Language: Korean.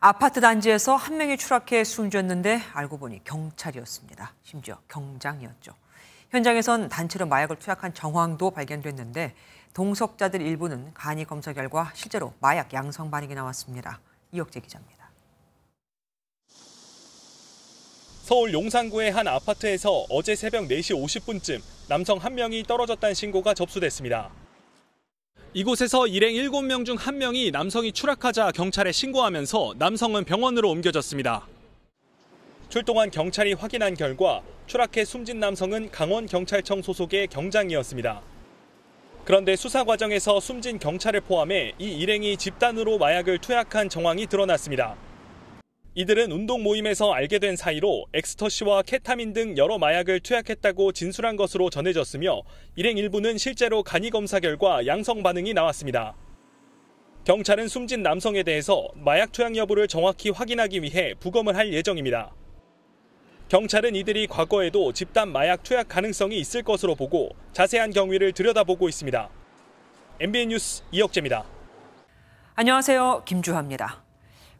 아파트 단지에서 한 명이 추락해 숨졌는데 알고 보니 경찰이었습니다. 심지어 경장이었죠. 현장에선 단체로 마약을 투약한 정황도 발견됐는데 동석자들 일부는 간이 검사 결과 실제로 마약 양성 반응이 나왔습니다. 이혁재 기자입니다. 서울 용산구의 한 아파트에서 어제 새벽 4시 50분쯤 남성 한 명이 떨어졌다는 신고가 접수됐습니다. 이곳에서 일행 7명 중 1명이 남성이 추락하자 경찰에 신고하면서 남성은 병원으로 옮겨졌습니다. 출동한 경찰이 확인한 결과 추락해 숨진 남성은 강원경찰청 소속의 경장이었습니다. 그런데 수사 과정에서 숨진 경찰을 포함해 이 일행이 집단으로 마약을 투약한 정황이 드러났습니다. 이들은 운동 모임에서 알게 된 사이로 엑스터시와 케타민 등 여러 마약을 투약했다고 진술한 것으로 전해졌으며 일행 일부는 실제로 간이 검사 결과 양성 반응이 나왔습니다. 경찰은 숨진 남성에 대해서 마약 투약 여부를 정확히 확인하기 위해 부검을 할 예정입니다. 경찰은 이들이 과거에도 집단 마약 투약 가능성이 있을 것으로 보고 자세한 경위를 들여다보고 있습니다. MBN 뉴스 이혁재입니다. 안녕하세요. 김주화입니다.